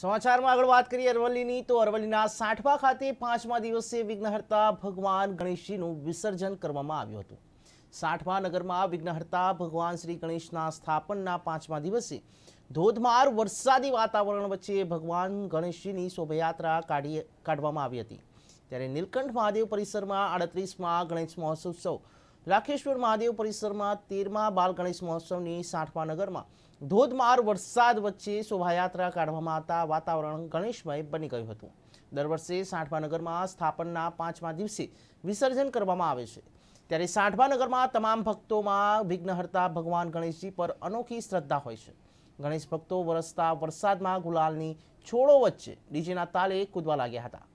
સમાચારમાં આગળ વાત કરીએ અરવલ્લીની તો અરવલ્લીના સાઠવા ખાતે પાંચમા દિવસે વિઘ્નહર્તા ભગવાન ગણેશજીનું વિસર્જન કરવામાં આવ્યું હતું સાઠવા નગરમાં વિઘ્નહર્તા ભગવાન શ્રી ગણેશના સ્થાપનના પાંચમા દિવસે ધોધમાર વરસાદી વાતાવરણ વચ્ચે ભગવાન ગણેશજીની શોભાયાત્રા કાઢી કાઢવામાં આવી હતી ત્યારે નીલકંઠ મહાદેવ પરિસરમાં આડત્રીસમાં ગણેશ મહોત્સવ લાખેશ્વર મહાદેવ પરિસરમાં તેરમા બાલ ગણેશ મહોત્સવની સાંઠમા નગરમાં ધોધમાર વરસાદ વચ્ચે શોભાયાત્રા કાઢવામાં આવતા વાતાવરણ ગણેશમય બની ગયું હતું દર વર્ષે સાંઠવા નગરમાં સ્થાપનના પાંચમા દિવસે વિસર્જન કરવામાં આવે છે ત્યારે સાંઠમા નગરમાં તમામ ભક્તોમાં વિઘ્નહર્તા ભગવાન ગણેશજી પર અનોખી શ્રદ્ધા હોય છે ગણેશ ભક્તો વરસતા વરસાદમાં ગુલાલની છોડો વચ્ચે ડીજેના તાલે કૂદવા લાગ્યા હતા